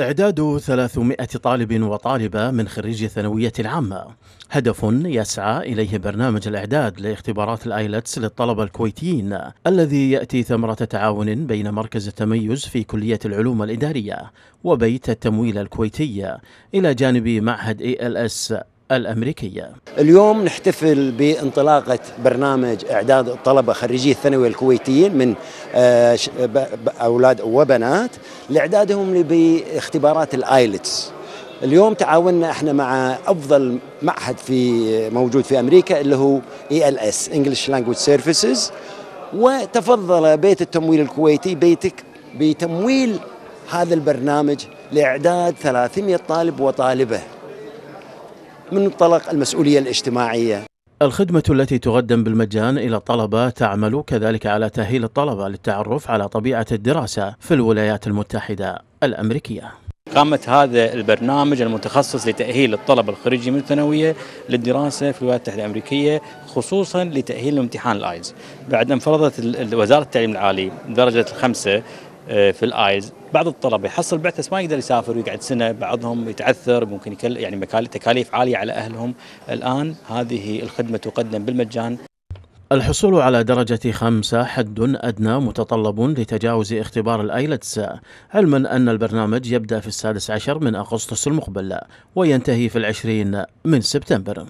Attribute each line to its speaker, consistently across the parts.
Speaker 1: إعداد 300 طالب وطالبة من خريجي الثانوية العامة هدف يسعى إليه برنامج الإعداد لاختبارات الآيلتس للطلبة الكويتيين الذي يأتي ثمرة تعاون بين مركز التميز في كلية العلوم الإدارية وبيت التمويل الكويتي إلى جانب معهد ALS الأمريكية
Speaker 2: اليوم نحتفل بانطلاقة برنامج إعداد الطلبة خريجي الثانوي الكويتيين من آه، أولاد وبنات لإعدادهم باختبارات الآيلتس اليوم تعاوننا احنا مع افضل معهد في موجود في امريكا اللي هو اي ال اس انجلش لانجويج سيرفيسز وتفضل بيت التمويل الكويتي بيتك بتمويل هذا البرنامج لاعداد 300 طالب وطالبه من منطلق المسؤولية الاجتماعية
Speaker 1: الخدمة التي تقدم بالمجان إلى الطلبة تعمل كذلك على تأهيل الطلبة للتعرف على طبيعة الدراسة في الولايات المتحدة الأمريكية
Speaker 3: قامت هذا البرنامج المتخصص لتأهيل الطلبة الخريجين من الثانوية للدراسة في الولايات المتحدة الأمريكية خصوصا لتأهيل امتحان الآيز بعد أن فرضت وزارة التعليم العالي درجة الخمسة آه، في الايز بعض الطلبه يحصل بس ما يقدر يسافر ويقعد سنه بعضهم يتعثر ممكن يكل يعني مكال... تكاليف عاليه على اهلهم الان هذه الخدمه تقدم بالمجان
Speaker 1: الحصول على درجة خمسة حد أدنى متطلب لتجاوز اختبار الأيلتس علما أن البرنامج يبدأ في السادس عشر من أغسطس المقبل وينتهي في العشرين من سبتمبر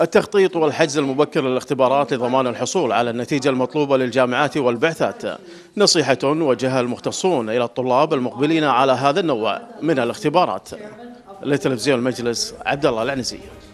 Speaker 1: التخطيط والحجز المبكر للاختبارات لضمان الحصول على النتيجة المطلوبة للجامعات والبعثات نصيحة وجهها المختصون إلى الطلاب المقبلين على هذا النوع من الاختبارات لتلفزيون المجلس عبد الله العنزي